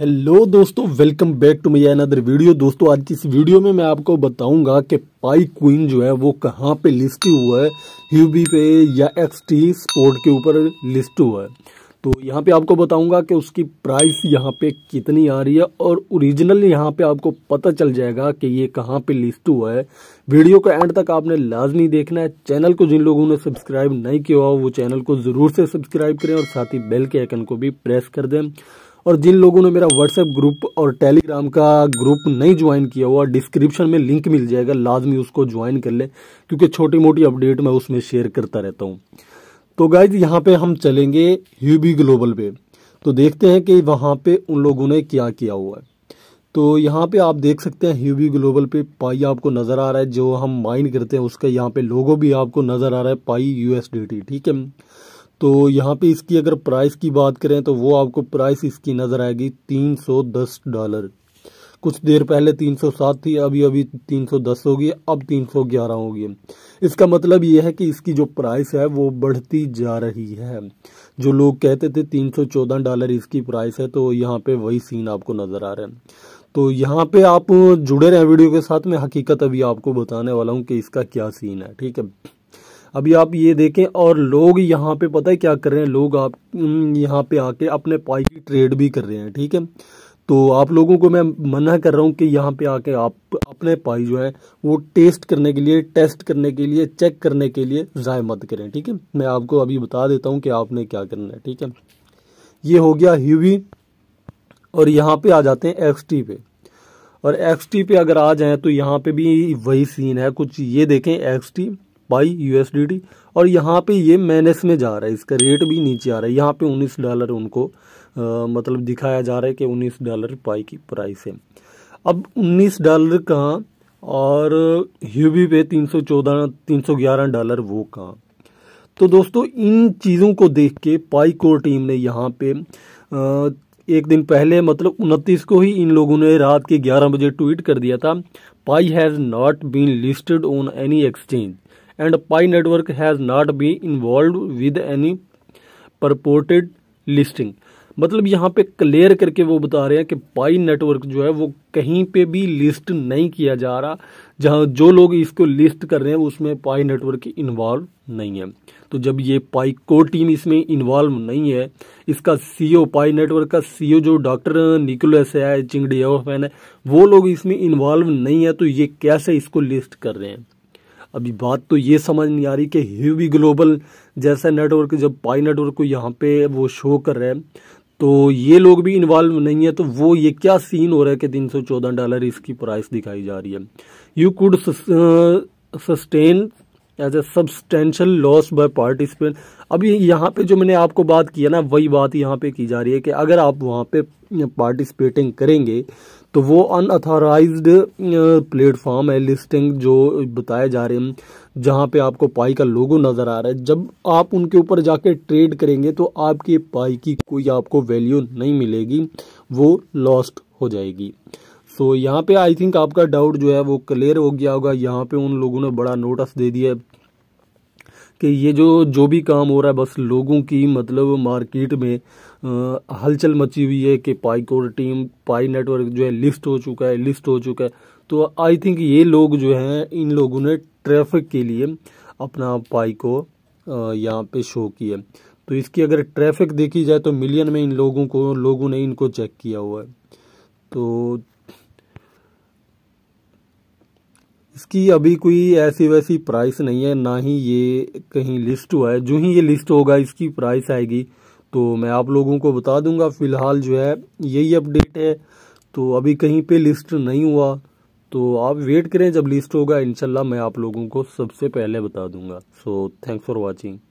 hello दोस्तों welcome back to my another video दोस्तों आज की इस वीडियो में मैं आपको बताऊंगा कि पाई क्वीन जो है वो कहाँ पे लिस्ट हुआ है ह्यूबी पे या एक्स टी स्पोर्ट के ऊपर लिस्ट हुआ है तो यहाँ पे आपको बताऊंगा कि उसकी प्राइस यहाँ पे कितनी आ रही है और ओरिजिनल यहाँ पे आपको पता चल जाएगा कि ये कहाँ पे लिस्ट हुआ है वीडियो को एंड तक आपने लाजमी देखना है चैनल को जिन लोगों ने सब्सक्राइब नहीं किया हो वो चैनल को ज़रूर से सब्सक्राइब करें और साथ ही बेल के आइकन को भी प्रेस कर दें और जिन लोगों ने मेरा व्हाट्सएप ग्रुप और टेलीग्राम का ग्रुप नहीं ज्वाइन किया हुआ डिस्क्रिप्शन में लिंक मिल जाएगा लाजमी उसको ज्वाइन कर ले क्योंकि छोटी मोटी अपडेट मैं उसमें शेयर करता रहता हूँ तो गाइज यहाँ पे हम चलेंगे यूबी ग्लोबल पे तो देखते हैं कि वहाँ पे उन लोगों ने क्या किया हुआ है तो यहाँ पे आप देख सकते हैं यूबी ग्लोबल पे पाई आपको नज़र आ रहा है जो हम माइन करते हैं उसका यहाँ पे लोगो भी आपको नज़र आ रहा है पाई यूएसडीटी ठीक है तो यहाँ पे इसकी अगर प्राइस की बात करें तो वो आपको प्राइस इसकी नज़र आएगी 310 डॉलर कुछ देर पहले 307 थी अभी अभी 310 होगी अब 311 होगी इसका मतलब यह है कि इसकी जो प्राइस है वो बढ़ती जा रही है जो लोग कहते थे 314 डॉलर इसकी प्राइस है तो यहाँ पे वही सीन आपको नज़र आ रहा है तो यहाँ पे आप जुड़े रहें वीडियो के साथ मैं हकीकत अभी आपको बताने वाला हूँ कि इसका क्या सीन है ठीक है अभी आप ये देखें और लोग यहाँ पे पता है क्या कर रहे हैं लोग आप यहाँ पे आके अपने पाई की ट्रेड भी कर रहे हैं ठीक है तो आप लोगों को मैं मना कर रहा हूँ कि यहाँ पे आके आप अपने पाई जो है वो टेस्ट करने के लिए टेस्ट करने के लिए चेक करने के लिए ज़ाय मत करें ठीक है मैं आपको अभी बता देता हूँ कि आपने क्या करना है ठीक है ये हो गया ह्यूवी और यहाँ पे आ जाते हैं एक्स पे और एक्स टी पे अगर आ जाएं तो यहाँ पे भी वही सीन है कुछ ये देखें एक्स टी पाई यूएसडीडी और यहाँ पे ये मैनेस में जा रहा है इसका रेट भी नीचे आ रहा है यहाँ पे 19 डॉलर उनको आ, मतलब दिखाया जा रहा है कि 19 डॉलर पाई की प्राइस है अब 19 डॉलर कहाँ और ह्यूबी पे 314 311 डॉलर वो कहाँ तो दोस्तों इन चीज़ों को देख के पाई कोर टीम ने यहाँ पे आ, एक दिन पहले मतलब उनतीस को ही इन लोगों ने रात के 11 बजे ट्वीट कर दिया था Pi has not been listed on any exchange and Pi network has not be involve with any purported listing मतलब यहाँ पे क्लियर करके वो बता रहे हैं कि पाई नेटवर्क जो है वो कहीं पे भी लिस्ट नहीं किया जा रहा जहाँ जो लोग इसको लिस्ट कर रहे हैं उसमें पाई नेटवर्क इन्वॉल्व नहीं है तो जब ये पाई को टीम इसमें इन्वॉल्व नहीं है इसका सीईओ पाई नेटवर्क का सीईओ e जो डॉक्टर निकोलस है चिंगडियोफेन है वो लोग इसमें इन्वॉल्व नहीं है तो ये कैसे इसको लिस्ट कर रहे हैं अभी बात तो ये समझ नहीं आ रही कि हीवी ग्लोबल जैसा नेटवर्क जब पाई नेटवर्क को यहाँ पे वो शो कर रहा है तो ये लोग भी इन्वॉल्व नहीं है तो वो ये क्या सीन हो रहा है कि तीन सौ चौदह डॉलर इसकी प्राइस दिखाई जा रही है you could sustain as a substantial loss by participant अभी यहाँ पे जो मैंने आपको बात किया ना वही बात यहाँ पे की जा रही है कि अगर आप वहाँ पे पार्टिसिपेटिंग uh, करेंगे तो वो अनऑथोराइज प्लेटफॉर्म है लिस्टिंग जो बताए जा रहे हैं जहाँ पे आपको पाई का लोगो नज़र आ रहा है जब आप उनके ऊपर जाके ट्रेड करेंगे तो आपकी पाई की कोई आपको वैल्यू नहीं मिलेगी वो लॉस्ट हो जाएगी सो so, यहाँ पे आई थिंक आपका डाउट जो है वो क्लियर हो गया होगा यहाँ पे उन लोगों ने बड़ा नोटिस दे दिया है कि ये जो जो भी काम हो रहा है बस लोगों की मतलब मार्केट में आ, हलचल मची हुई है कि कोर टीम पाई नेटवर्क जो है लिस्ट हो चुका है लिस्ट हो चुका है तो आई थिंक ये लोग जो हैं इन लोगों ने ट्रैफिक के लिए अपना पाई को यहाँ पे शो किया तो इसकी अगर ट्रैफिक देखी जाए तो मिलियन में इन लोगों को लोगों ने इनको चेक किया हुआ है तो इसकी अभी कोई ऐसी वैसी प्राइस नहीं है ना ही ये कहीं लिस्ट हुआ है जो ही ये लिस्ट होगा इसकी प्राइस आएगी तो मैं आप लोगों को बता दूंगा फ़िलहाल जो है यही अपडेट है तो अभी कहीं पे लिस्ट नहीं हुआ तो आप वेट करें जब लिस्ट होगा इनशाला मैं आप लोगों को सबसे पहले बता दूंगा सो थैंक्स फॉर वॉचिंग